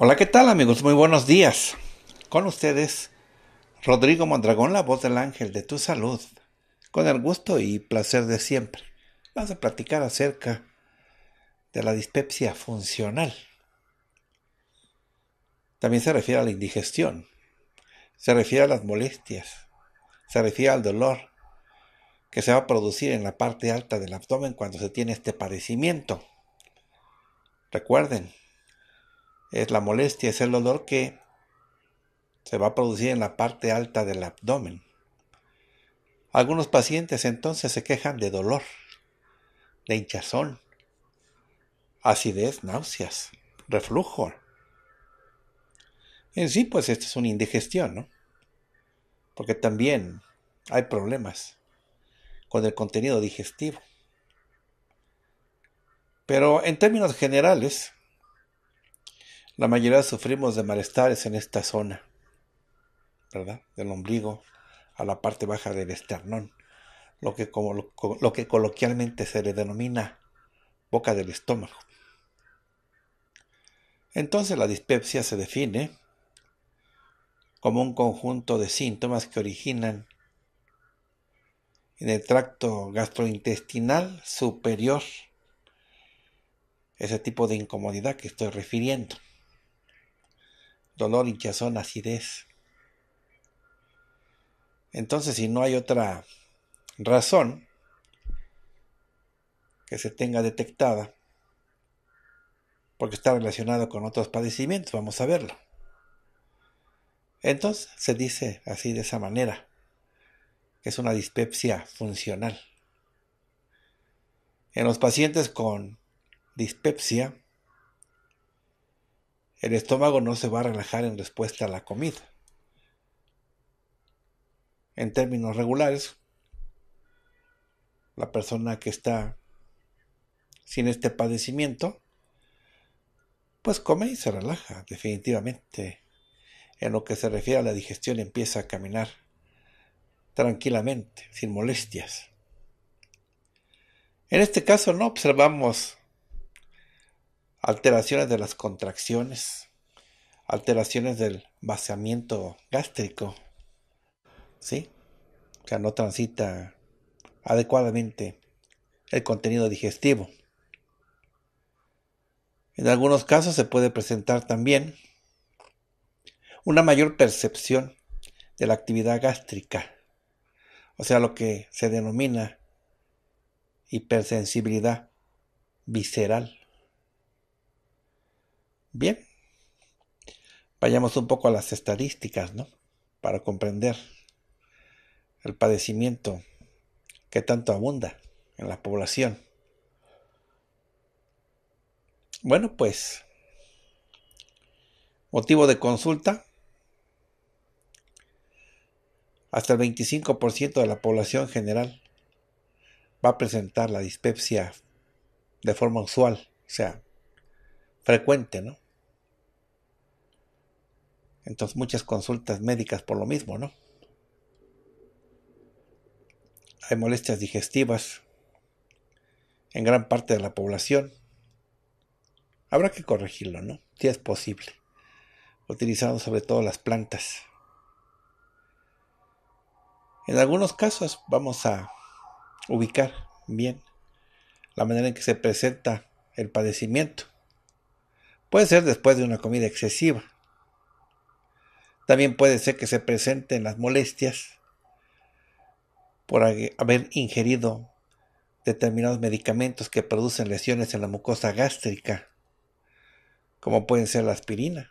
Hola, ¿qué tal amigos? Muy buenos días. Con ustedes, Rodrigo Mondragón, la voz del ángel de tu salud, con el gusto y placer de siempre. Vamos a platicar acerca de la dispepsia funcional. También se refiere a la indigestión, se refiere a las molestias, se refiere al dolor que se va a producir en la parte alta del abdomen cuando se tiene este padecimiento. Recuerden, es la molestia, es el dolor que se va a producir en la parte alta del abdomen. Algunos pacientes entonces se quejan de dolor, de hinchazón, acidez, náuseas, reflujo. En sí, pues esto es una indigestión, ¿no? Porque también hay problemas con el contenido digestivo. Pero en términos generales, la mayoría sufrimos de malestares en esta zona, ¿verdad? Del ombligo a la parte baja del esternón, lo que, como, lo que coloquialmente se le denomina boca del estómago. Entonces la dispepsia se define como un conjunto de síntomas que originan en el tracto gastrointestinal superior ese tipo de incomodidad que estoy refiriendo dolor, hinchazón, acidez. Entonces, si no hay otra razón que se tenga detectada, porque está relacionado con otros padecimientos, vamos a verlo. Entonces se dice así de esa manera, que es una dispepsia funcional. En los pacientes con dispepsia, el estómago no se va a relajar en respuesta a la comida. En términos regulares, la persona que está sin este padecimiento, pues come y se relaja, definitivamente. En lo que se refiere a la digestión empieza a caminar tranquilamente, sin molestias. En este caso no observamos alteraciones de las contracciones, alteraciones del vaciamiento gástrico, ¿sí? O sea, no transita adecuadamente el contenido digestivo. En algunos casos se puede presentar también una mayor percepción de la actividad gástrica, o sea, lo que se denomina hipersensibilidad visceral. Bien, vayamos un poco a las estadísticas, ¿no? Para comprender el padecimiento que tanto abunda en la población. Bueno, pues, motivo de consulta. Hasta el 25% de la población general va a presentar la dispepsia de forma usual, o sea, frecuente, ¿no? Entonces muchas consultas médicas por lo mismo, ¿no? Hay molestias digestivas en gran parte de la población. Habrá que corregirlo, ¿no? Si es posible. Utilizando sobre todo las plantas. En algunos casos vamos a ubicar bien la manera en que se presenta el padecimiento. Puede ser después de una comida excesiva, también puede ser que se presenten las molestias por haber ingerido determinados medicamentos que producen lesiones en la mucosa gástrica, como pueden ser la aspirina.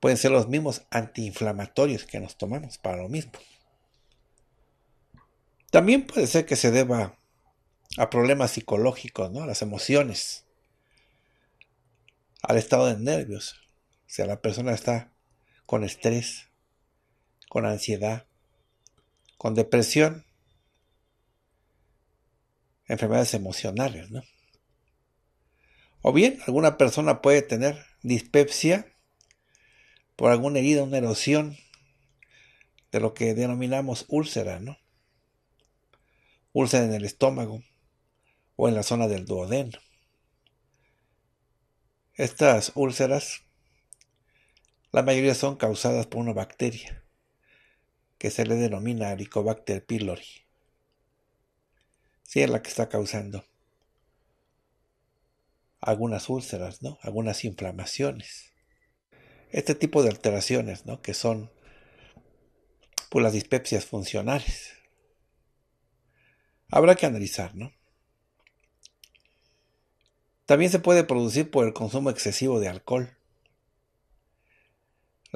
Pueden ser los mismos antiinflamatorios que nos tomamos para lo mismo. También puede ser que se deba a problemas psicológicos, ¿no? a las emociones, al estado de nervios. Si la persona está con estrés, con ansiedad, con depresión, enfermedades emocionales, ¿no? O bien, alguna persona puede tener dispepsia por alguna herida, una erosión de lo que denominamos úlcera, ¿no? Úlcera en el estómago o en la zona del duodeno. Estas úlceras la mayoría son causadas por una bacteria, que se le denomina Helicobacter pylori. Sí, es la que está causando algunas úlceras, ¿no? Algunas inflamaciones. Este tipo de alteraciones, ¿no? Que son por pues, las dispepsias funcionales. Habrá que analizar, ¿no? También se puede producir por el consumo excesivo de alcohol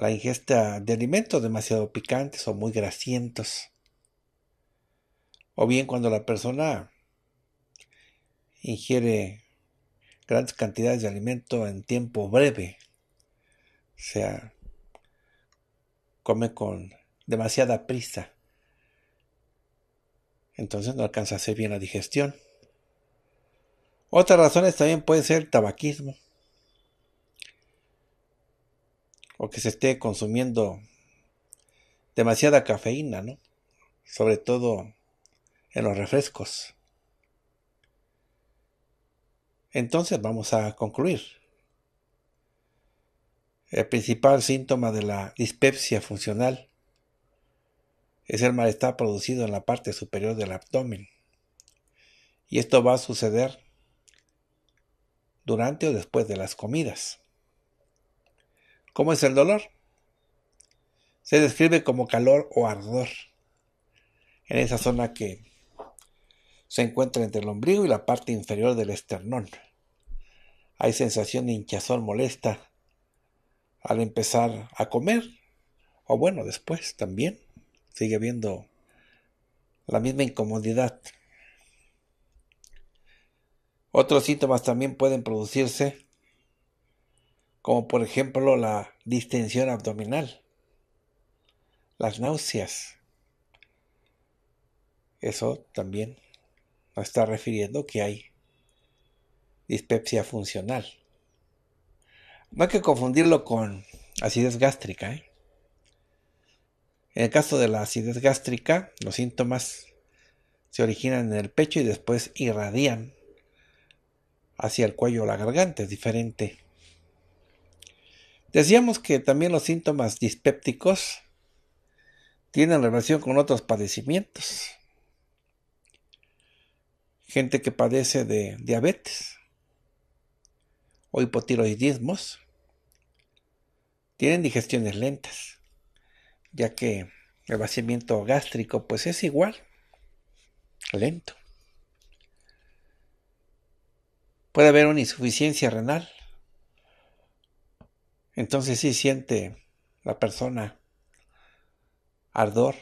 la ingesta de alimentos demasiado picantes o muy grasientos. O bien cuando la persona ingiere grandes cantidades de alimento en tiempo breve. O sea, come con demasiada prisa. Entonces no alcanza a hacer bien la digestión. Otras razones también pueden ser tabaquismo. o que se esté consumiendo demasiada cafeína, Sobre todo en los refrescos. Entonces vamos a concluir. El principal síntoma de la dispepsia funcional es el malestar producido en la parte superior del abdomen. Y esto va a suceder durante o después de las comidas. ¿Cómo es el dolor? Se describe como calor o ardor en esa zona que se encuentra entre el ombligo y la parte inferior del esternón. Hay sensación de hinchazón molesta al empezar a comer o bueno, después también sigue habiendo la misma incomodidad. Otros síntomas también pueden producirse como por ejemplo la distensión abdominal, las náuseas. Eso también nos está refiriendo que hay dispepsia funcional. No hay que confundirlo con acidez gástrica. ¿eh? En el caso de la acidez gástrica, los síntomas se originan en el pecho y después irradian hacia el cuello o la garganta. Es diferente Decíamos que también los síntomas dispépticos tienen relación con otros padecimientos. Gente que padece de diabetes o hipotiroidismos tienen digestiones lentas, ya que el vaciamiento gástrico pues es igual, lento. Puede haber una insuficiencia renal entonces sí siente la persona ardor,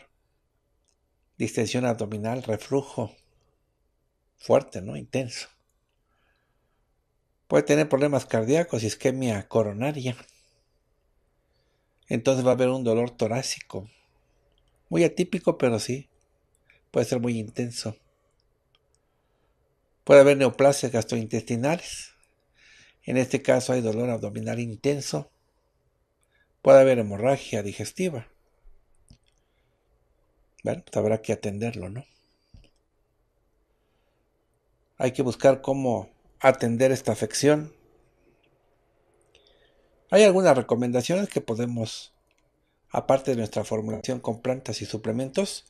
distensión abdominal, reflujo fuerte, ¿no? Intenso. Puede tener problemas cardíacos, isquemia coronaria. Entonces va a haber un dolor torácico. Muy atípico, pero sí. Puede ser muy intenso. Puede haber neoplasias gastrointestinales. En este caso hay dolor abdominal intenso puede haber hemorragia digestiva. Bueno, pues habrá que atenderlo, ¿no? Hay que buscar cómo atender esta afección. Hay algunas recomendaciones que podemos, aparte de nuestra formulación con plantas y suplementos,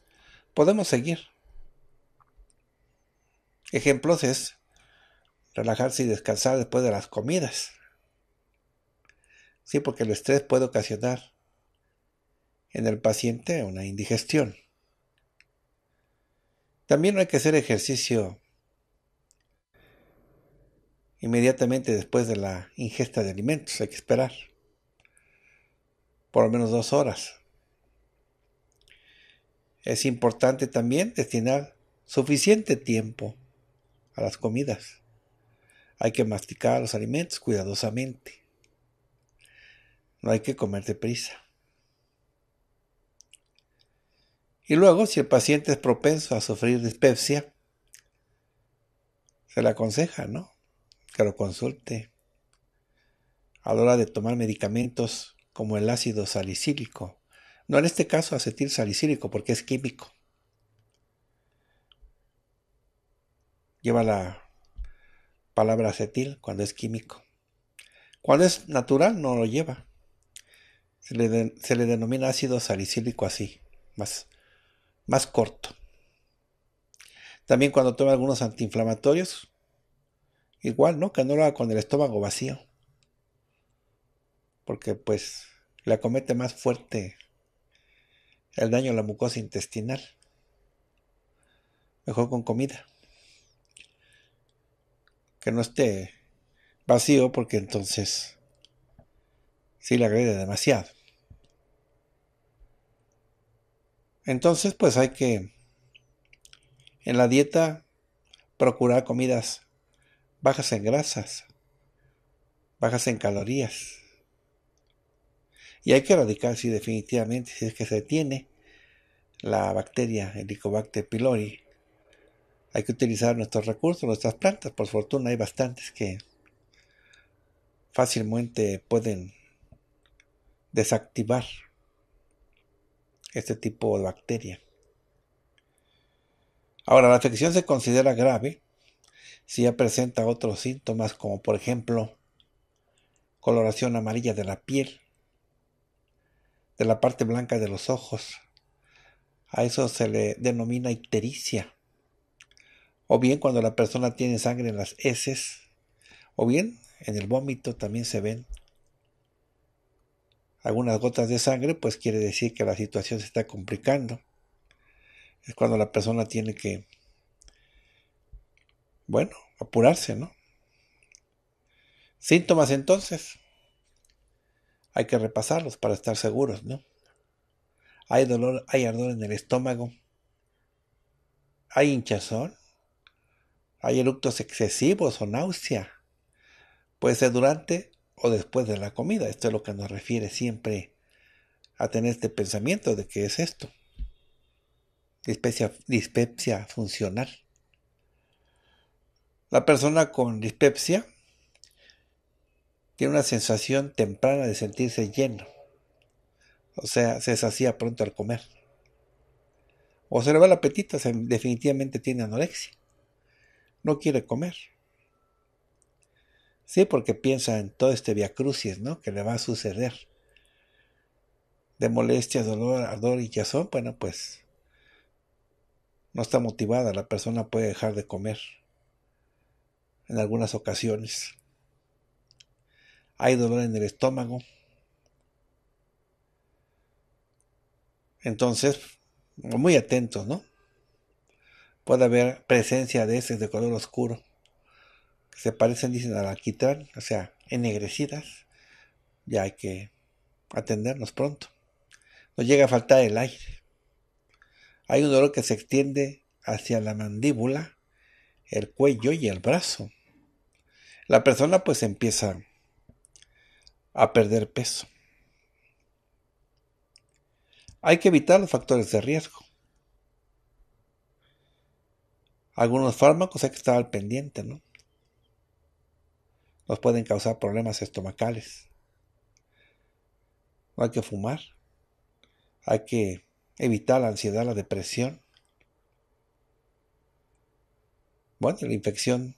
podemos seguir. Ejemplos es relajarse y descansar después de las comidas. Sí, porque el estrés puede ocasionar en el paciente una indigestión. También no hay que hacer ejercicio inmediatamente después de la ingesta de alimentos. Hay que esperar por lo menos dos horas. Es importante también destinar suficiente tiempo a las comidas. Hay que masticar los alimentos cuidadosamente. No hay que comer deprisa. Y luego, si el paciente es propenso a sufrir dispepsia, se le aconseja, ¿no? Que lo consulte a la hora de tomar medicamentos como el ácido salicílico. No en este caso acetil salicílico porque es químico. Lleva la palabra acetil cuando es químico. Cuando es natural no lo lleva. Se le, denomina ácido salicílico así, más, más corto. También cuando toma algunos antiinflamatorios, igual, ¿no? Que no lo haga con el estómago vacío. Porque pues le acomete más fuerte el daño a la mucosa intestinal. Mejor con comida. Que no esté vacío porque entonces sí le agrede demasiado. Entonces, pues hay que, en la dieta, procurar comidas bajas en grasas, bajas en calorías. Y hay que erradicar, sí, definitivamente, si es que se tiene la bacteria, Helicobacter pylori. Hay que utilizar nuestros recursos, nuestras plantas. Por fortuna hay bastantes que fácilmente pueden desactivar este tipo de bacteria. Ahora, la afección se considera grave si ya presenta otros síntomas como por ejemplo coloración amarilla de la piel, de la parte blanca de los ojos. A eso se le denomina ictericia. O bien cuando la persona tiene sangre en las heces, o bien en el vómito también se ven algunas gotas de sangre, pues quiere decir que la situación se está complicando. Es cuando la persona tiene que, bueno, apurarse, ¿no? Síntomas entonces. Hay que repasarlos para estar seguros, ¿no? Hay dolor, hay ardor en el estómago. Hay hinchazón. Hay eructos excesivos o náusea. Puede ser durante o después de la comida. Esto es lo que nos refiere siempre a tener este pensamiento de que es esto. Dispepsia, funcional. La persona con dispepsia tiene una sensación temprana de sentirse lleno. O sea, se sacía pronto al comer. O se le va el apetito, se definitivamente tiene anorexia. No quiere comer. Sí, porque piensa en todo este viacrucis, ¿no? Que le va a suceder. De molestias, dolor, ardor y yazón, bueno, pues no está motivada, la persona puede dejar de comer en algunas ocasiones. Hay dolor en el estómago. Entonces, muy atentos, ¿no? Puede haber presencia de ese de color oscuro se parecen, dicen, a la alquitrán, o sea, ennegrecidas, ya hay que atendernos pronto. Nos llega a faltar el aire. Hay un dolor que se extiende hacia la mandíbula, el cuello y el brazo. La persona pues empieza a perder peso. Hay que evitar los factores de riesgo. Algunos fármacos hay que estar al pendiente, ¿no? nos pueden causar problemas estomacales. No hay que fumar, hay que evitar la ansiedad, la depresión. Bueno, la infección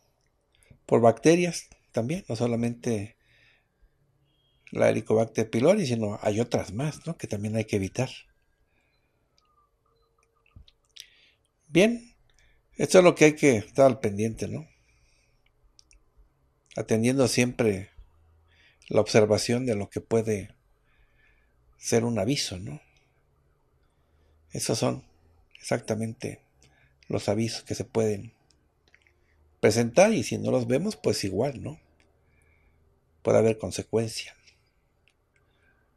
por bacterias también, no solamente la Helicobacter pylori, sino hay otras más, ¿no? Que también hay que evitar. Bien, esto es lo que hay que estar al pendiente, ¿no? atendiendo siempre la observación de lo que puede ser un aviso, ¿no? Esos son exactamente los avisos que se pueden presentar y si no los vemos, pues igual, ¿no? Puede haber consecuencia.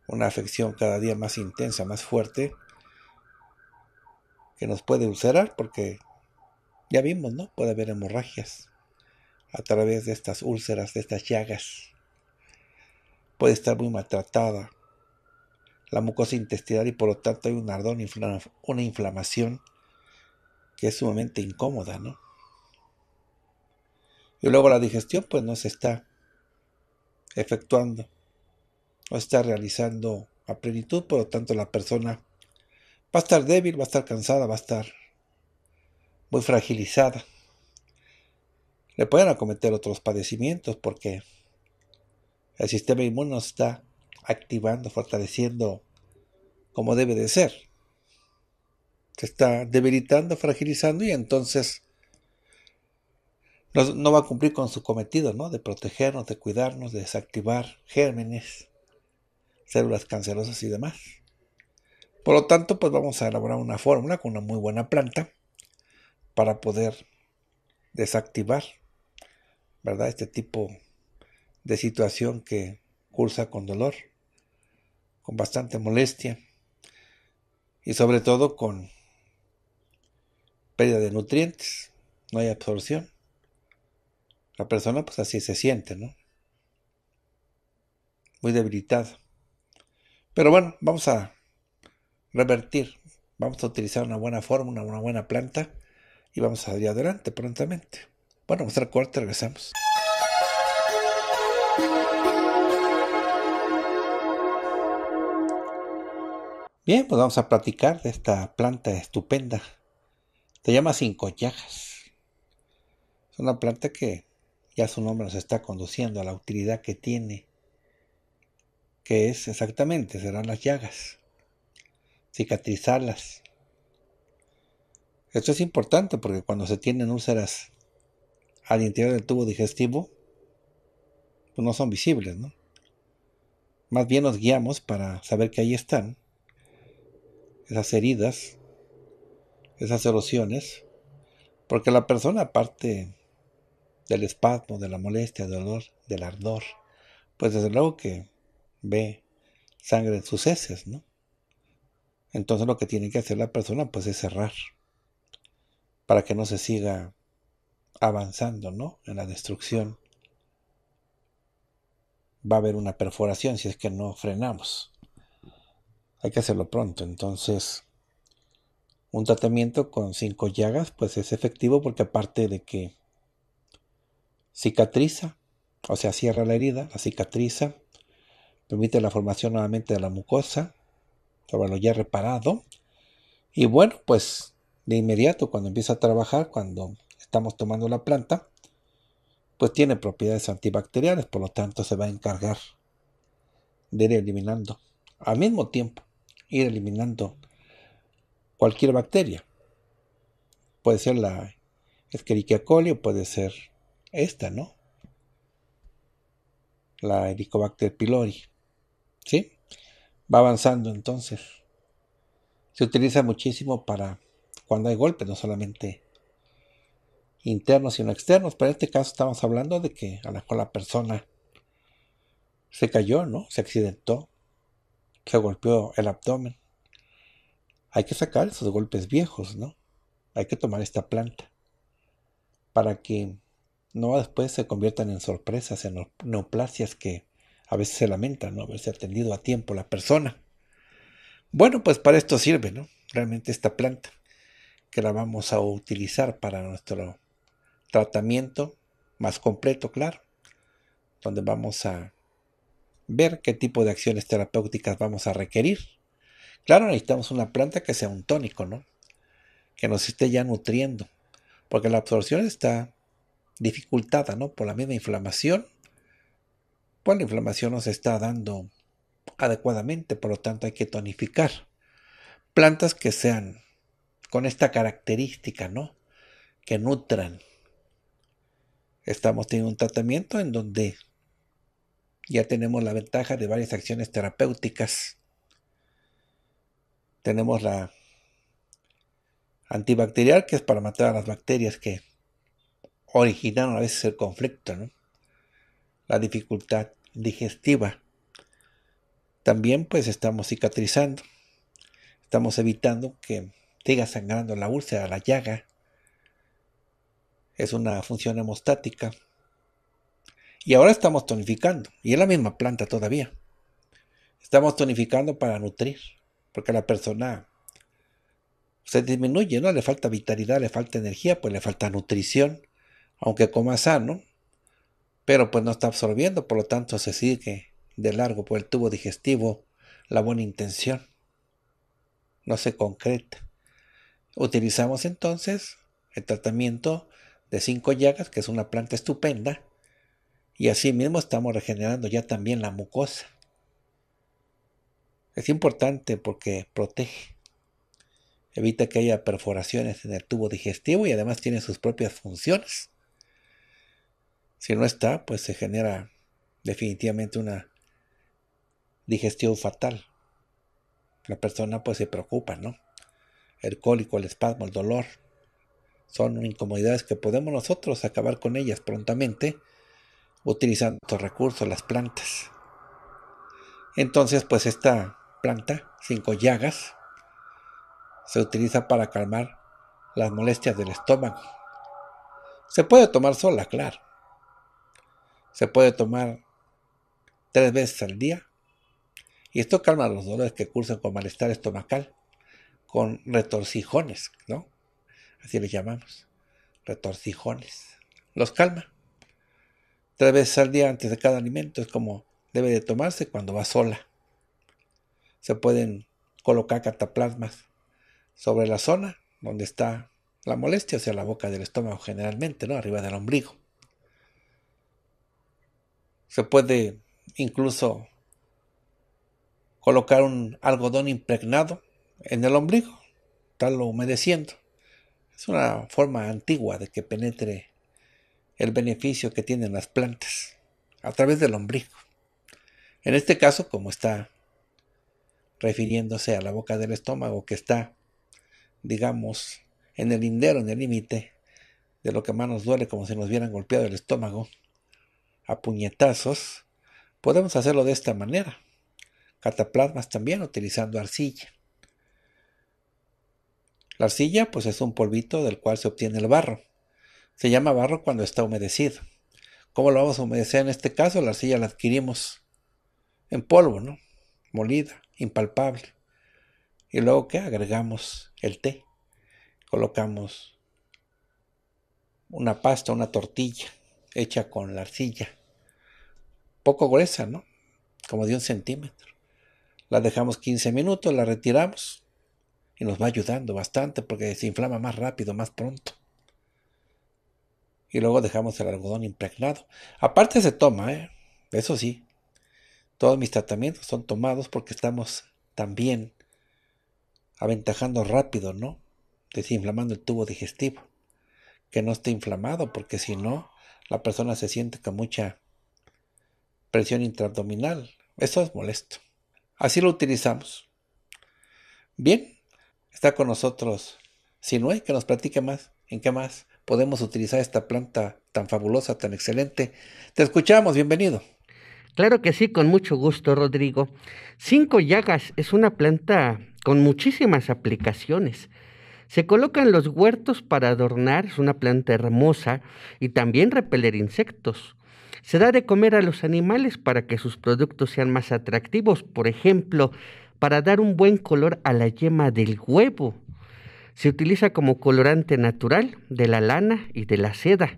Una afección cada día más intensa, más fuerte, que nos puede ulcerar porque ya vimos, ¿no? Puede haber hemorragias a través de estas úlceras, de estas llagas. Puede estar muy maltratada la mucosa intestinal y por lo tanto hay un ardón, una inflamación que es sumamente incómoda, ¿no? Y luego la digestión pues no se está efectuando, no está realizando a plenitud, por lo tanto la persona va a estar débil, va a estar cansada, va a estar muy fragilizada le pueden acometer otros padecimientos porque el sistema inmune no está activando, fortaleciendo como debe de ser. Se está debilitando, fragilizando y entonces no, va a cumplir con su cometido, De protegernos, de cuidarnos, de desactivar gérmenes, células cancerosas y demás. Por lo tanto, pues vamos a elaborar una fórmula con una muy buena planta para poder desactivar ¿verdad? Este tipo de situación que cursa con dolor, con bastante molestia y sobre todo con pérdida de nutrientes, no hay absorción. La persona pues así se siente, ¿no? Muy debilitada. Pero bueno, vamos a revertir, vamos a utilizar una buena fórmula, una buena planta y vamos a ir adelante prontamente. Bueno, vamos a corte, regresamos. Bien, pues vamos a platicar de esta planta estupenda. Se llama cinco llagas. Es una planta que ya su nombre nos está conduciendo a la utilidad que tiene, que es exactamente, serán las llagas, cicatrizarlas. Esto es importante porque cuando se tienen úlceras al interior del tubo digestivo pues no son visibles, ¿no? Más bien nos guiamos para saber que ahí están esas heridas, esas erosiones, porque la persona aparte del espasmo, de la molestia, del dolor, del ardor, pues desde luego que ve sangre en sus heces, ¿no? Entonces lo que tiene que hacer la persona pues es cerrar para que no se siga avanzando ¿no? en la destrucción. Va a haber una perforación si es que no frenamos. Hay que hacerlo pronto. Entonces, un tratamiento con cinco llagas pues es efectivo porque aparte de que cicatriza, o sea, cierra la herida, la cicatriza, permite la formación nuevamente de la mucosa sobre lo ya reparado. Y bueno, pues de inmediato cuando empieza a trabajar, cuando estamos tomando la planta, pues tiene propiedades antibacteriales, por lo tanto se va a encargar de ir eliminando, al mismo tiempo, ir eliminando cualquier bacteria. Puede ser la Escherichia coli o puede ser esta, ¿no? La Helicobacter pylori. ¿Sí? Va avanzando entonces. Se utiliza muchísimo para cuando hay golpes, no solamente internos, y no externos. Pero en este caso estamos hablando de que a lo mejor la persona se cayó, ¿no? Se accidentó, se golpeó el abdomen. Hay que sacar esos golpes viejos, ¿no? Hay que tomar esta planta para que no después se conviertan en sorpresas, en neoplasias que a veces se lamentan no haberse atendido a tiempo la persona. Bueno, pues para esto sirve, ¿no? Realmente esta planta que la vamos a utilizar para nuestro tratamiento más completo, claro, donde vamos a ver qué tipo de acciones terapéuticas vamos a requerir. Claro, necesitamos una planta que sea un tónico, ¿no? Que nos esté ya nutriendo, porque la absorción está dificultada, ¿no? Por la misma inflamación. Pues la inflamación nos está dando adecuadamente, por lo tanto hay que tonificar. Plantas que sean con esta característica, ¿no? Que nutran, Estamos teniendo un tratamiento en donde ya tenemos la ventaja de varias acciones terapéuticas. Tenemos la antibacterial, que es para matar a las bacterias que originaron a veces el conflicto, la dificultad digestiva. También pues estamos cicatrizando, estamos evitando que siga sangrando la úlcera, la llaga, es una función hemostática. Y ahora estamos tonificando, y es la misma planta todavía. Estamos tonificando para nutrir, porque la persona se disminuye, ¿no? Le falta vitalidad, le falta energía, pues le falta nutrición, aunque coma sano, pero pues no está absorbiendo, por lo tanto se sigue de largo por el tubo digestivo la buena intención. No se concreta. Utilizamos entonces el tratamiento de cinco llagas, que es una planta estupenda, y mismo estamos regenerando ya también la mucosa. Es importante porque protege, evita que haya perforaciones en el tubo digestivo y además tiene sus propias funciones. Si no está, pues se genera definitivamente una digestión fatal. La persona pues se preocupa, ¿no? El cólico, el espasmo, el dolor, son incomodidades que podemos nosotros acabar con ellas prontamente utilizando estos recursos, las plantas. Entonces, pues esta planta, cinco llagas, se utiliza para calmar las molestias del estómago. Se puede tomar sola, claro. Se puede tomar tres veces al día. Y esto calma los dolores que cursan con malestar estomacal, con retorcijones, ¿no? así les llamamos, retorcijones. Los calma. Tres veces al día antes de cada alimento es como debe de tomarse cuando va sola. Se pueden colocar cataplasmas sobre la zona donde está la molestia, o sea, la boca del estómago generalmente, ¿no? Arriba del ombligo. Se puede incluso colocar un algodón impregnado en el ombligo, tal lo humedeciendo. Es una forma antigua de que penetre el beneficio que tienen las plantas a través del ombligo. En este caso, como está refiriéndose a la boca del estómago que está, digamos, en el lindero, en el límite de lo que más nos duele, como si nos hubieran golpeado el estómago a puñetazos, podemos hacerlo de esta manera. Cataplasmas también utilizando arcilla. La arcilla pues es un polvito del cual se obtiene el barro. Se llama barro cuando está humedecido. ¿Cómo lo vamos a humedecer en este caso? La arcilla la adquirimos en polvo, ¿no? Molida, impalpable. Y luego que agregamos el té. Colocamos una pasta, una tortilla hecha con la arcilla. Poco gruesa, ¿no? Como de un centímetro. La dejamos 15 minutos, la retiramos y nos va ayudando bastante porque se inflama más rápido, más pronto. Y luego dejamos el algodón impregnado. Aparte se toma, ¿eh? eso sí. Todos mis tratamientos son tomados porque estamos también aventajando rápido, ¿no? Desinflamando el tubo digestivo. Que no esté inflamado porque si no, la persona se siente con mucha presión intraabdominal. Eso es molesto. Así lo utilizamos. Bien, está con nosotros. Si no hay que nos platique más, en qué más podemos utilizar esta planta tan fabulosa, tan excelente. Te escuchamos, bienvenido. Claro que sí, con mucho gusto, Rodrigo. Cinco llagas es una planta con muchísimas aplicaciones. Se colocan los huertos para adornar, es una planta hermosa y también repeler insectos. Se da de comer a los animales para que sus productos sean más atractivos. Por ejemplo, para dar un buen color a la yema del huevo. Se utiliza como colorante natural de la lana y de la seda.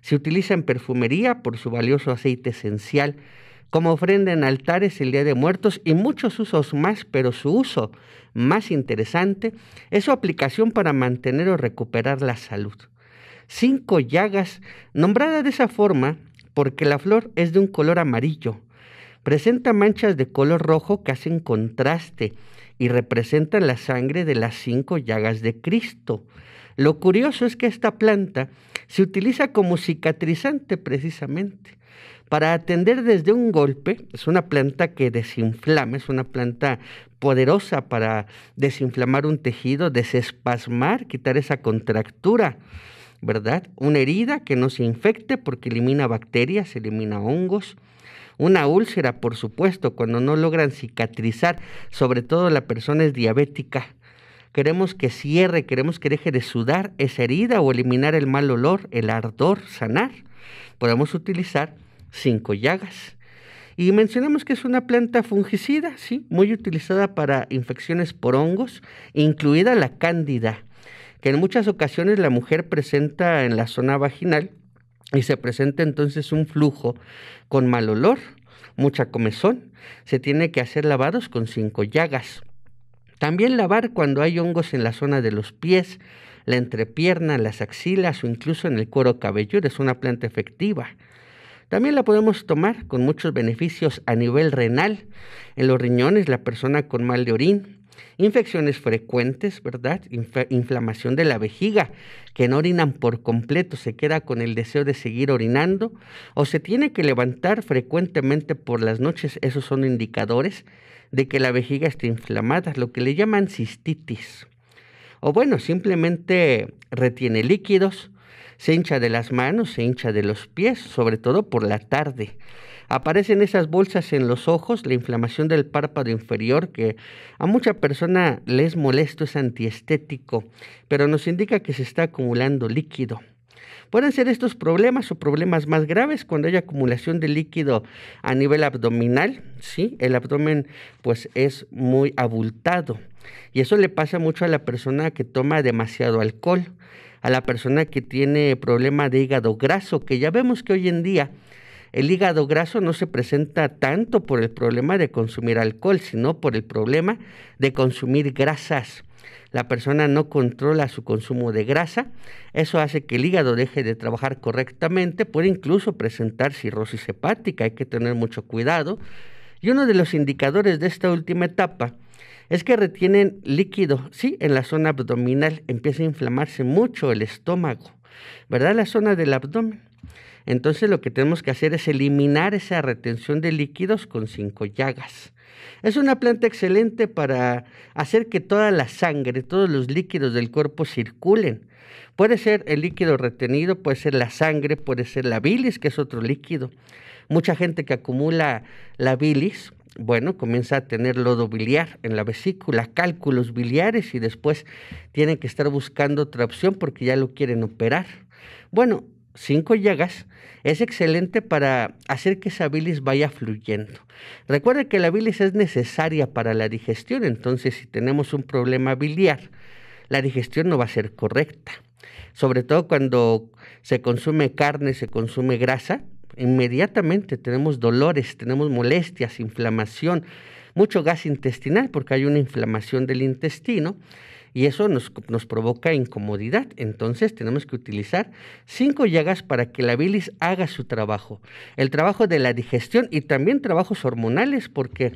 Se utiliza en perfumería por su valioso aceite esencial, como ofrenda en altares el Día de Muertos y muchos usos más, pero su uso más interesante es su aplicación para mantener o recuperar la salud. Cinco llagas, nombrada de esa forma porque la flor es de un color amarillo, Presenta manchas de color rojo que hacen contraste y representan la sangre de las cinco llagas de Cristo. Lo curioso es que esta planta se utiliza como cicatrizante precisamente para atender desde un golpe. Es una planta que desinflama, es una planta poderosa para desinflamar un tejido, desespasmar, quitar esa contractura, ¿verdad? Una herida que no se infecte porque elimina bacterias, elimina hongos, una úlcera, por supuesto, cuando no logran cicatrizar, sobre todo la persona es diabética. Queremos que cierre, queremos que deje de sudar esa herida o eliminar el mal olor, el ardor, sanar. Podemos utilizar cinco llagas. Y mencionamos que es una planta fungicida, sí, muy utilizada para infecciones por hongos, incluida la cándida, que en muchas ocasiones la mujer presenta en la zona vaginal y se presenta entonces un flujo con mal olor, mucha comezón. Se tiene que hacer lavados con cinco llagas. También lavar cuando hay hongos en la zona de los pies, la entrepierna, las axilas o incluso en el cuero cabelludo. Es una planta efectiva. También la podemos tomar con muchos beneficios a nivel renal. En los riñones, la persona con mal de orín, infecciones frecuentes, ¿verdad? inflamación de la vejiga, que no orinan por completo, se queda con el deseo de seguir orinando, o se tiene que levantar frecuentemente por las noches, esos son indicadores de que la vejiga está inflamada, lo que le llaman cistitis. O bueno, simplemente retiene líquidos, se hincha de las manos, se hincha de los pies, sobre todo por la tarde. Aparecen esas bolsas en los ojos, la inflamación del párpado inferior, que a mucha persona les es molesto, es antiestético, pero nos indica que se está acumulando líquido. Pueden ser estos problemas o problemas más graves cuando hay acumulación de líquido a nivel abdominal, ¿sí? El abdomen pues es muy abultado y eso le pasa mucho a la persona que toma demasiado alcohol, a la persona que tiene problema de hígado graso, que ya vemos que hoy en día el hígado graso no se presenta tanto por el problema de consumir alcohol, sino por el problema de consumir grasas. La persona no controla su consumo de grasa, eso hace que el hígado deje de trabajar correctamente, puede incluso presentar cirrosis hepática, hay que tener mucho cuidado. Y uno de los indicadores de esta última etapa es que retienen líquido, sí, en la zona abdominal empieza a inflamarse mucho el estómago, ¿verdad? La zona del abdomen. Entonces lo que tenemos que hacer es eliminar esa retención de líquidos con cinco llagas. Es una planta excelente para hacer que toda la sangre, todos los líquidos del cuerpo circulen. Puede ser el líquido retenido, puede ser la sangre, puede ser la bilis, que es otro líquido. Mucha gente que acumula la bilis, bueno, comienza a tener lodo biliar en la vesícula, cálculos biliares y después tienen que estar buscando otra opción porque ya lo quieren operar. Bueno, cinco llagas, es excelente para hacer que esa bilis vaya fluyendo. Recuerde que la bilis es necesaria para la digestión, entonces si tenemos un problema biliar, la digestión no va a ser correcta. Sobre todo cuando se consume carne, se consume grasa, inmediatamente tenemos dolores, tenemos molestias, inflamación, mucho gas intestinal porque hay una inflamación del intestino y eso nos, provoca incomodidad. Entonces tenemos que utilizar cinco llagas para que la bilis haga su trabajo. El trabajo de la digestión y también trabajos hormonales porque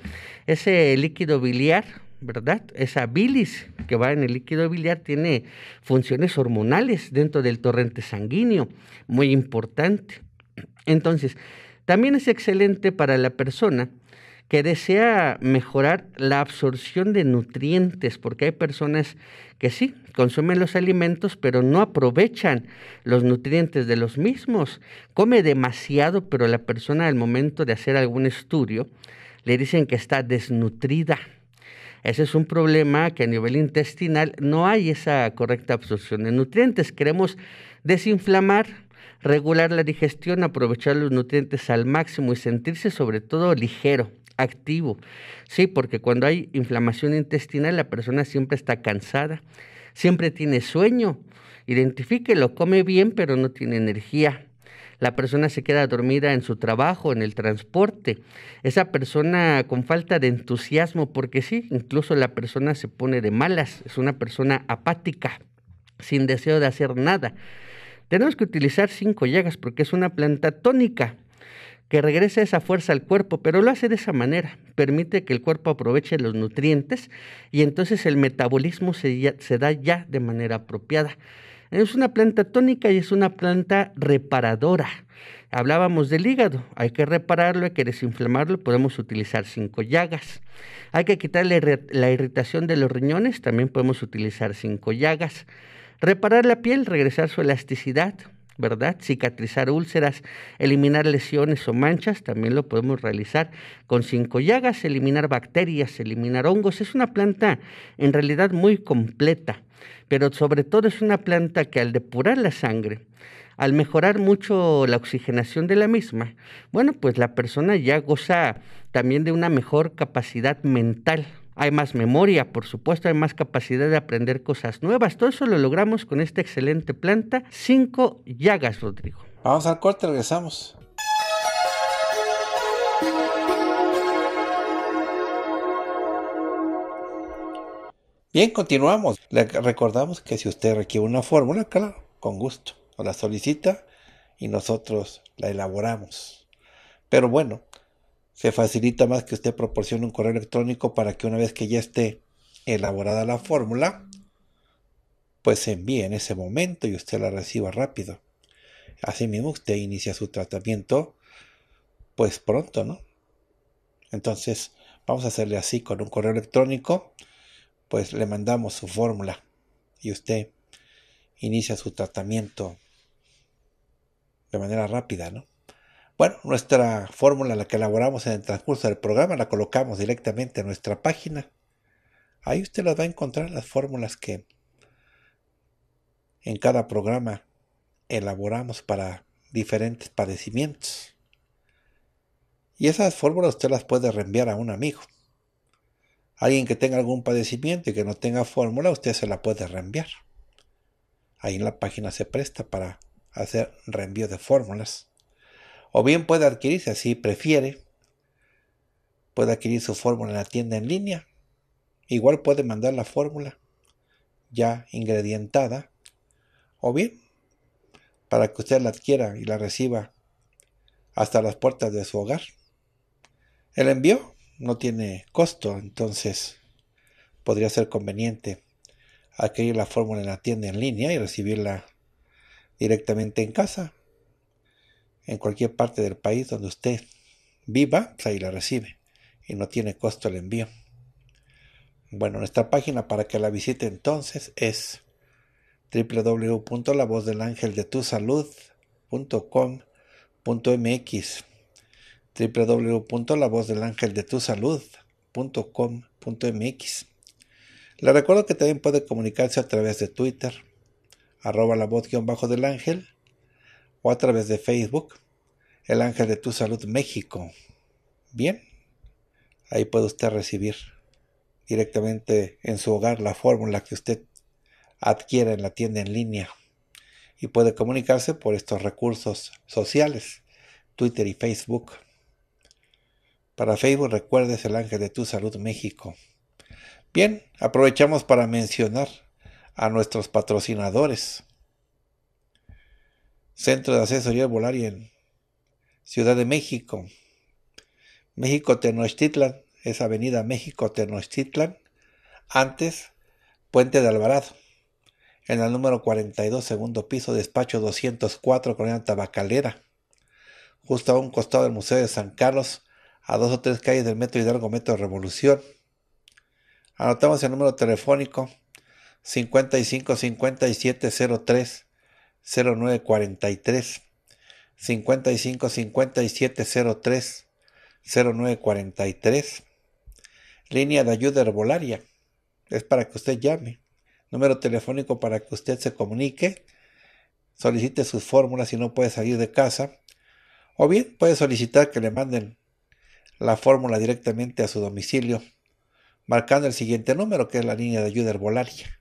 ese líquido biliar ¿verdad? Esa bilis que va en el líquido biliar tiene funciones hormonales dentro del torrente sanguíneo, muy importante. Entonces, también es excelente para la persona que desea mejorar la absorción de nutrientes, porque hay personas que sí, consumen los alimentos, pero no aprovechan los nutrientes de los mismos. Come demasiado, pero la persona al momento de hacer algún estudio le dicen que está desnutrida. Ese es un problema que a nivel intestinal no hay esa correcta absorción de nutrientes. Queremos desinflamar, regular la digestión, aprovechar los nutrientes al máximo y sentirse sobre todo ligero activo. Sí, porque cuando hay inflamación intestinal, la persona siempre está cansada, siempre tiene sueño. Identifíquelo, come bien, pero no tiene energía. La persona se queda dormida en su trabajo, en el transporte. Esa persona con falta de entusiasmo, porque sí, incluso la persona se pone de malas, es una persona apática, sin deseo de hacer nada. Tenemos que utilizar cinco llagas porque es una planta tónica que regrese esa fuerza al cuerpo, pero lo hace de esa manera. Permite que el cuerpo aproveche los nutrientes y entonces el metabolismo se, da ya de manera apropiada. Es una planta tónica y es una planta reparadora. Hablábamos del hígado, hay que repararlo, hay que desinflamarlo, podemos utilizar cinco llagas. Hay que quitarle la irritación de los riñones, también podemos utilizar cinco llagas. Reparar la piel, regresar su elasticidad, ¿verdad? Cicatrizar úlceras, eliminar lesiones o manchas, también lo podemos realizar con cinco llagas, eliminar bacterias, eliminar hongos. Es una planta en realidad muy completa, pero sobre todo es una planta que al depurar la sangre, al mejorar mucho la oxigenación de la misma, bueno, pues la persona ya goza también de una mejor capacidad mental, hay más memoria, por supuesto, hay más capacidad de aprender cosas nuevas. Todo eso lo logramos con esta excelente planta. Cinco llagas, Rodrigo. Vamos al corte, regresamos. Bien, continuamos. Le recordamos que si usted requiere una fórmula, claro, con gusto, la solicita y nosotros la elaboramos. Pero bueno, se facilita más que usted proporcione un correo electrónico para que una vez que ya esté elaborada la fórmula, pues se envíe en ese momento y usted la reciba rápido. Asimismo, usted inicia su tratamiento pues pronto, ¿no? Entonces, vamos a hacerle así con un correo electrónico, pues le mandamos su fórmula y usted inicia su tratamiento de manera rápida, ¿no? Bueno, nuestra fórmula, la que elaboramos en el transcurso del programa, la colocamos directamente en nuestra página. Ahí usted las va a encontrar, las fórmulas que en cada programa elaboramos para diferentes padecimientos. Y esas fórmulas usted las puede reenviar a un amigo. Alguien que tenga algún padecimiento y que no tenga fórmula, usted se la puede reenviar. Ahí en la página se presta para hacer reenvío de fórmulas. O bien puede adquirirse, así, prefiere, puede adquirir su fórmula en la tienda en línea. Igual puede mandar la fórmula ya ingredientada. O bien, para que usted la adquiera y la reciba hasta las puertas de su hogar. El envío no tiene costo, entonces podría ser conveniente adquirir la fórmula en la tienda en línea y recibirla directamente en casa en cualquier parte del país donde usted viva, pues, ahí la recibe y no tiene costo el envío. Bueno, nuestra página para que la visite entonces es www.lavozdelangeldetusalud.com.mx www.lavozdelangeldetusalud.com.mx Le recuerdo que también puede comunicarse a través de Twitter, arroba la voz del ángel o a través de Facebook, El Ángel de Tu Salud México. Bien, ahí puede usted recibir directamente en su hogar la fórmula que usted adquiere en la tienda en línea y puede comunicarse por estos recursos sociales, Twitter y Facebook. Para Facebook recuerdes el ángel de tu salud México. Bien, aprovechamos para mencionar a nuestros patrocinadores. Centro de Asesoría en Ciudad de México, México Tenochtitlan, es Avenida México Tenochtitlan, antes Puente de Alvarado, en el número 42, segundo piso, despacho 204, Colonia Tabacalera, justo a un costado del Museo de San Carlos, a dos o tres calles del Metro Hidalgo Metro Revolución. Anotamos el número telefónico 55 5703 0943 55 03 0943 línea de ayuda herbolaria es para que usted llame número telefónico para que usted se comunique solicite sus fórmulas si no puede salir de casa o bien puede solicitar que le manden la fórmula directamente a su domicilio marcando el siguiente número que es la línea de ayuda herbolaria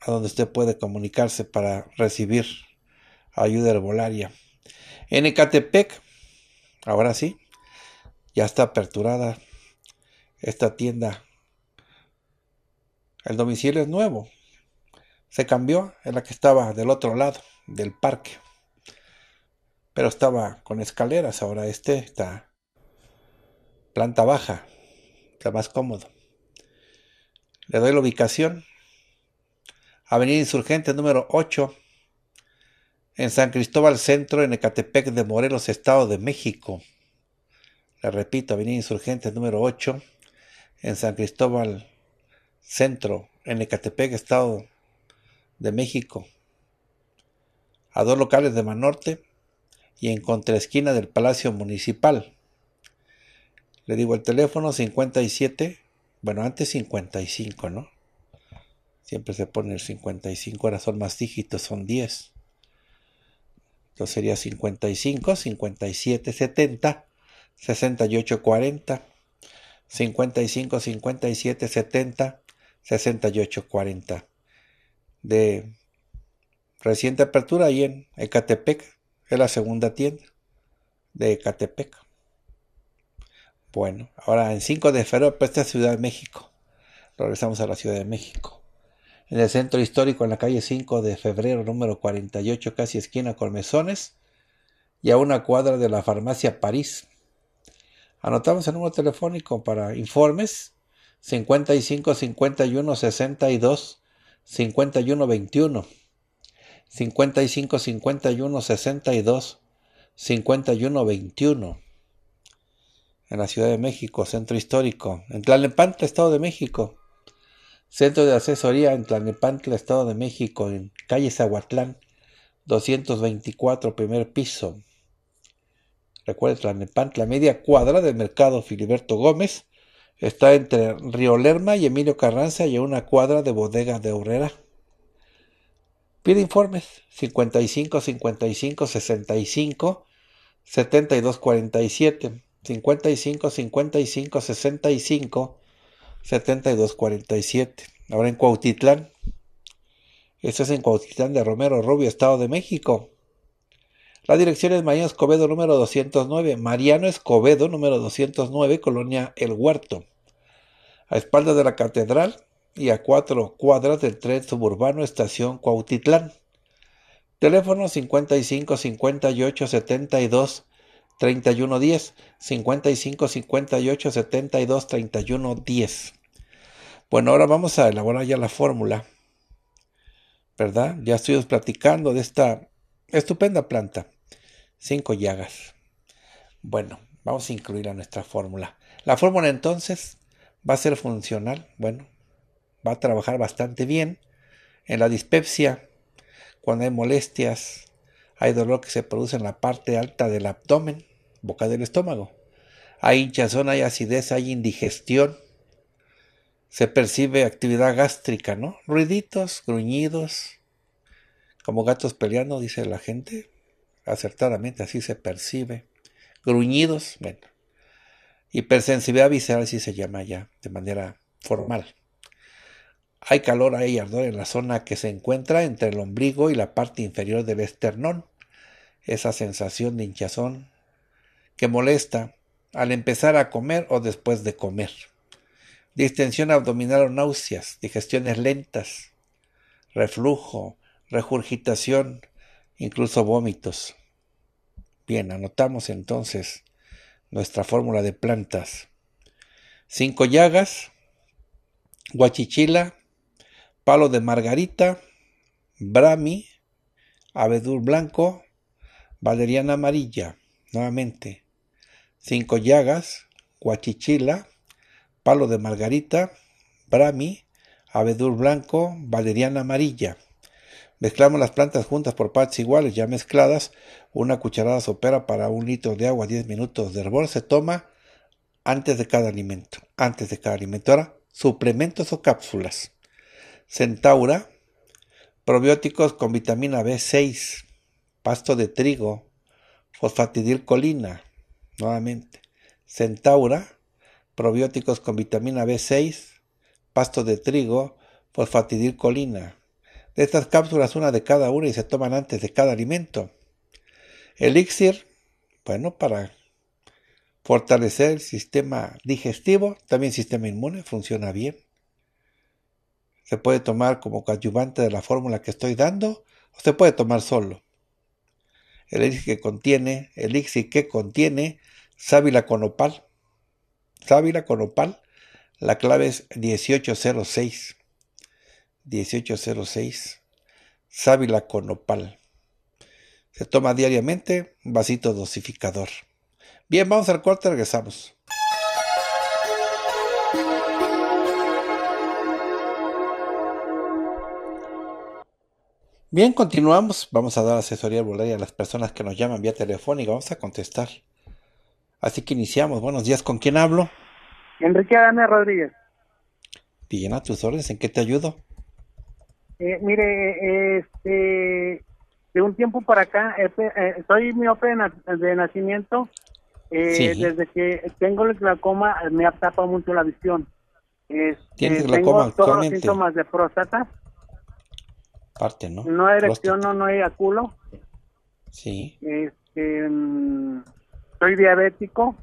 a donde usted puede comunicarse para recibir ayuda herbolaria. En Ecatepec, ahora sí, ya está aperturada esta tienda. El domicilio es nuevo. Se cambió, en la que estaba del otro lado del parque. Pero estaba con escaleras, ahora este está planta baja, está más cómodo. Le doy la ubicación Avenida Insurgente número 8, en San Cristóbal Centro, en Ecatepec de Morelos, Estado de México. Le repito, Avenida Insurgente número 8, en San Cristóbal Centro, en Ecatepec, Estado de México. A dos locales de Manorte y en contraesquina del Palacio Municipal. Le digo el teléfono 57, bueno, antes 55, ¿no? Siempre se pone el 55, ahora son más dígitos, son 10. Entonces sería 55, 57, 70, 68, 40, 55, 57, 70, 68, 40. De reciente apertura ahí en Ecatepec, es la segunda tienda de Ecatepec. Bueno, ahora en 5 de febrero, pues esta Ciudad de México. Regresamos a la Ciudad de México en el centro histórico, en la calle 5 de febrero, número 48, casi esquina con Mesones, y a una cuadra de la farmacia París. Anotamos el número telefónico para informes 55 51 62 51 21. 55 51 62 51 21. En la Ciudad de México, Centro Histórico, en Tlalnepantla, Estado de México. Centro de asesoría en Tlanepantla, Estado de México, en calle Zahuatlán, 224, primer piso. Recuerde Tlanepantla, media cuadra del mercado Filiberto Gómez. Está entre Río Lerma y Emilio Carranza y a una cuadra de bodega de Obrera. Pide informes 55 55 65 72 47 55 55 65 7247. Ahora en Cuautitlán. Esto es en Cuautitlán de Romero Rubio, Estado de México. La dirección es Mariano Escobedo número 209. Mariano Escobedo número 209, Colonia El Huerto. A espaldas de la catedral y a cuatro cuadras del tren suburbano Estación Cuautitlán. Teléfono 55 58 72 3110 55 58 72 31 10. Bueno, ahora vamos a elaborar ya la fórmula. ¿Verdad? Ya estuvimos platicando de esta estupenda planta. Cinco llagas. Bueno, vamos a incluir a nuestra fórmula. La fórmula entonces va a ser funcional. Bueno, va a trabajar bastante bien en la dispepsia, cuando hay molestias, hay dolor que se produce en la parte alta del abdomen, boca del estómago. Hay hinchazón, hay acidez, hay indigestión. Se percibe actividad gástrica, ¿no? Ruiditos, gruñidos, como gatos peleando, dice la gente. Acertadamente, así se percibe. Gruñidos, bueno. Hipersensibilidad visceral, así se llama ya, de manera formal. Hay calor, hay ardor en la zona que se encuentra entre el ombligo y la parte inferior del esternón. Esa sensación de hinchazón, que molesta al empezar a comer o después de comer. Distensión abdominal o náuseas, digestiones lentas, reflujo, regurgitación, incluso vómitos. Bien, anotamos entonces nuestra fórmula de plantas. Cinco llagas, guachichila, palo de margarita, brami, abedul blanco, valeriana amarilla, nuevamente, Cinco Llagas, Guachichila, Palo de Margarita, Brami, abedul Blanco, Valeriana Amarilla. Mezclamos las plantas juntas por partes iguales, ya mezcladas. Una cucharada sopera para un litro de agua, 10 minutos de hervor. Se toma antes de cada alimento. Antes de cada alimento. Ahora, suplementos o cápsulas. Centaura, probióticos con vitamina B6, pasto de trigo, fosfatidilcolina nuevamente. Centaura, probióticos con vitamina B6, pasto de trigo, fosfatidilcolina. De estas cápsulas, una de cada una y se toman antes de cada alimento. Elixir, bueno, para fortalecer el sistema digestivo, también sistema inmune, funciona bien. Se puede tomar como coadyuvante de la fórmula que estoy dando o se puede tomar solo. El elixir que contiene, elixir que contiene Sábila con Sábila con La clave es 1806. 1806. Sábila con Se toma diariamente, vasito dosificador. Bien, vamos al corte, regresamos. Bien, continuamos. Vamos a dar asesoría boletín a las personas que nos llaman vía telefónica. Vamos a contestar. Así que iniciamos. Buenos días, ¿con quién hablo? Enrique Adame Rodríguez. Bien, a tus órdenes, ¿en qué te ayudo? Eh, mire, este, de un tiempo para acá, eh, estoy soy miope de nacimiento. Eh, Desde que tengo la glaucoma me ha tapado mucho la visión. Este, ¿Tienes glaucoma tengo todos los síntomas de próstata. Parte, ¿no? No erección, no, no aculo Sí. Este, mm, soy diabético,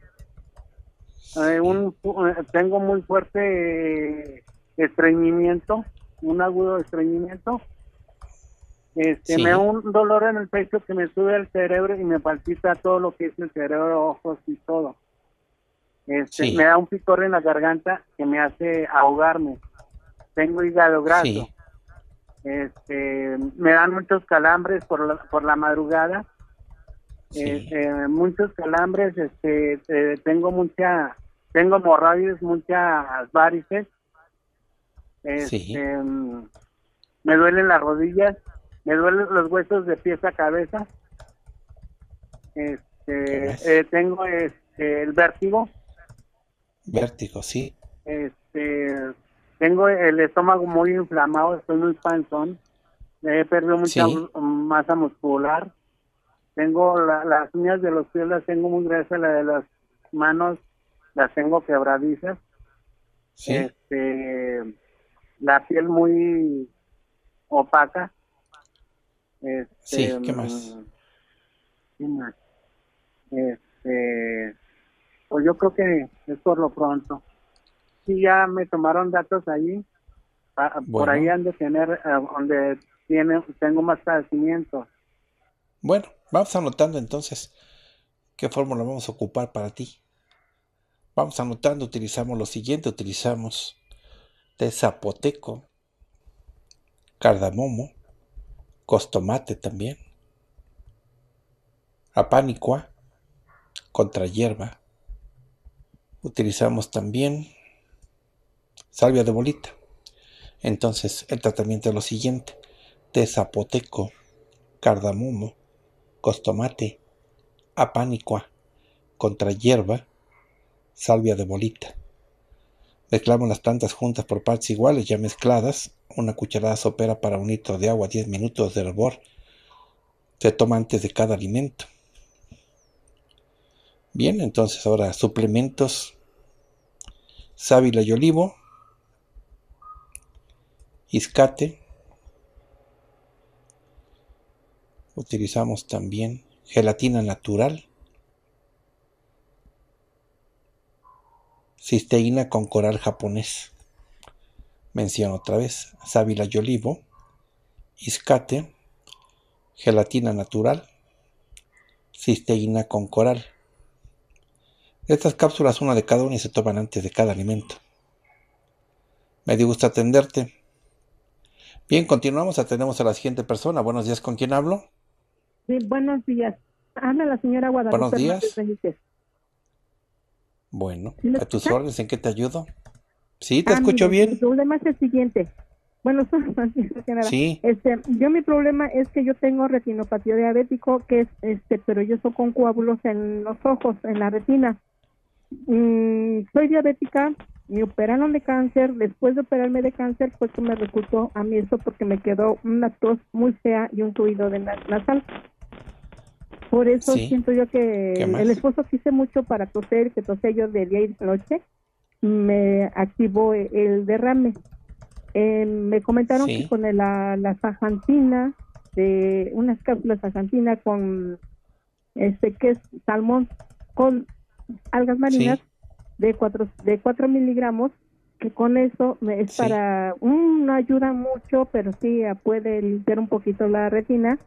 eh, un, eh, tengo muy fuerte eh, estreñimiento, un agudo estreñimiento. Este, Me da un dolor en el pecho que me sube al cerebro y me palpita todo lo que es el cerebro, ojos y todo. Este, me da un picor en la garganta que me hace ahogarme. Tengo hígado graso. Este, me dan muchos calambres por la, por la madrugada eh, eh, muchos calambres, este, eh, tengo mucha, tengo hemorroides, muchas varices. Este, Me duelen las rodillas, me duelen los huesos de pies a cabeza. Este, tengo este, el vértigo. Vértigo, sí. Este, tengo el estómago muy inflamado, estoy muy panzón. He perdido mucha masa muscular. Tengo las uñas de los pies las tengo muy gruesas, la de las manos las tengo quebradizas. Sí. Este, la piel muy opaca. Este, sí, ¿qué más? Este, pues yo creo que es por lo pronto. Sí, ya me tomaron datos allí. Ah, ah, por ahí han de tener, ah, donde tiene, tengo más padecimiento Bueno, Vamos anotando entonces qué fórmula vamos a ocupar para ti. Vamos anotando, utilizamos lo siguiente, utilizamos de zapoteco, cardamomo, costomate también, apánicoa, contra hierba. Utilizamos también salvia de bolita. Entonces el tratamiento es lo siguiente, de zapoteco, cardamomo, costomate, apánicoa, contra hierba, salvia de bolita. Mezclamos las plantas juntas por partes iguales, ya mezcladas, una cucharada sopera para un litro de agua, 10 minutos de hervor. Se toma antes de cada alimento. Bien, entonces ahora suplementos, sábila y olivo, iscate, Utilizamos también gelatina natural, cisteína con coral japonés. Menciono otra vez, sábila y olivo, iscate, gelatina natural, cisteína con coral. Estas cápsulas, una de cada una, y se toman antes de cada alimento. Me dio gusto atenderte. Bien, continuamos, atendemos a la siguiente persona. Buenos días, ¿con quién hablo? buenos días. Habla la señora Guadalupe. Buenos días. Bueno, a tus órdenes, ¿en qué te ayudo? Sí, te ah, escucho bien. El problema es el siguiente. Bueno, sí. este, yo mi problema es que yo tengo retinopatía diabético, que es este, pero yo soy con coágulos en los ojos, en la retina. Mm, soy diabética, me operaron de cáncer, después de operarme de cáncer, fue pues me resultó a mí eso porque me quedó una tos muy fea y un tuido de la nasal. Por eso siento yo que el esposo que hice mucho para toser, que tosé yo de día y de noche, me activó el derrame. Em, me comentaron que con la, la sajantina, de unas cápsulas sajantina con este que es salmón con algas marinas de 4 de cuatro miligramos, que con eso es para, no ayuda mucho, pero sí ah, puede limpiar un poquito la retina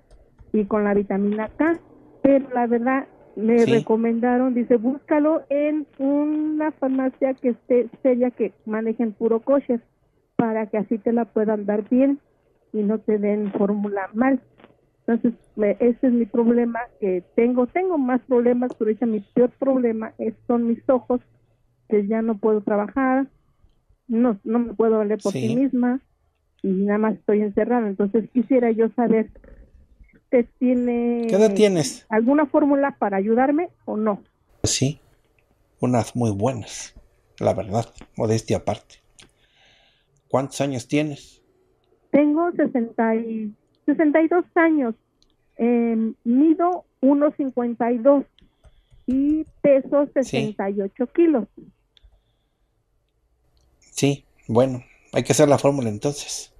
y con la vitamina K pero la verdad, me recomendaron, dice, búscalo en una farmacia que esté seria, que manejen puro kosher, para que así te la puedan dar bien y no te den fórmula mal. Entonces, ese es mi problema que tengo. Tengo más problemas, pero ya mi peor problema es, son mis ojos, que ya no puedo trabajar, no, no me puedo valer por sí. sí misma y nada más estoy encerrada. Entonces, quisiera yo saber ¿Qué edad tienes? ¿Alguna fórmula para ayudarme o no? Sí, unas muy buenas, la verdad, modestia aparte. ¿Cuántos años tienes? Tengo 60 y 62 años. Eh, mido 1,52 y peso 68 kilos. Sí, bueno, hay que hacer la fórmula entonces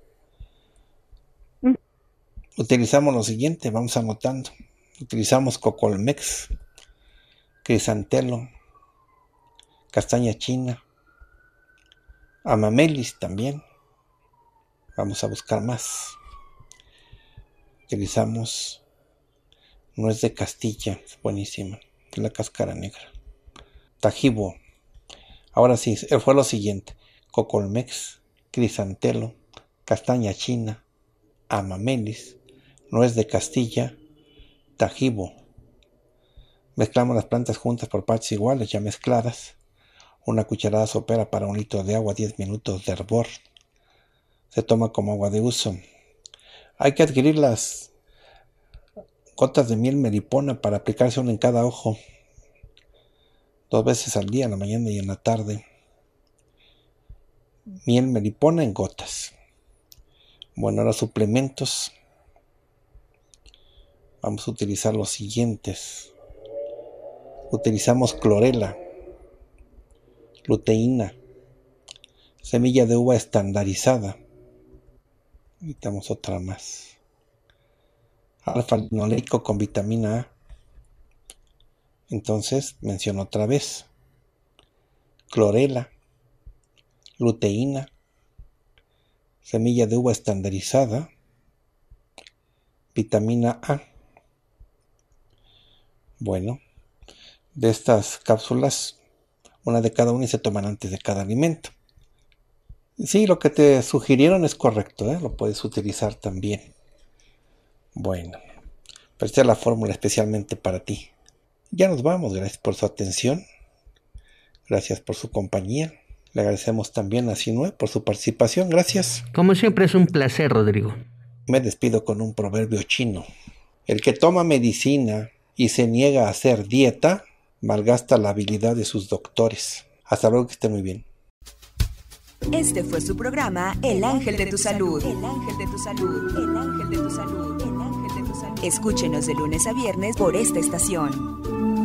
utilizamos lo siguiente, vamos anotando. Utilizamos cocolmex, crisantelo, castaña china, amamelis también. Vamos a buscar más. Utilizamos nuez de castilla, buenísima, la cáscara negra. Tajibo. Ahora sí, eh, fue lo siguiente. Cocolmex, crisantelo, castaña china, amamelis, es de castilla, tajibo. Mezclamos las plantas juntas por partes iguales, ya mezcladas. Una cucharada sopera para un litro de agua, 10 minutos de hervor. Se toma como agua de uso. Hay que adquirir las gotas de miel melipona para aplicarse una en cada ojo. Dos veces al día, en la mañana y en la tarde. Miel melipona en gotas. Bueno, los suplementos vamos a utilizar los siguientes. Utilizamos clorela, luteína, semilla de uva estandarizada. Necesitamos otra más. alfa con vitamina A. Entonces, menciono otra vez. Clorela, luteína, semilla de uva estandarizada, vitamina A bueno, de estas cápsulas, una de cada una y se toman antes de cada alimento. Sí, lo que te sugirieron es correcto, ¿eh? lo puedes utilizar también. Bueno, pero esta es la fórmula especialmente para ti. Ya nos vamos, gracias por su atención, gracias por su compañía. Le agradecemos también a Sinue por su participación, gracias. Como siempre es un placer, Rodrigo. Me despido con un proverbio chino. El que toma medicina y se niega a hacer dieta, malgasta la habilidad de sus doctores. Hasta luego, que esté muy bien. Este fue su programa El Ángel de tu Salud. El Ángel de tu Salud. El Ángel de tu Salud. El Ángel de tu Salud. Escúchenos de lunes a viernes por esta estación.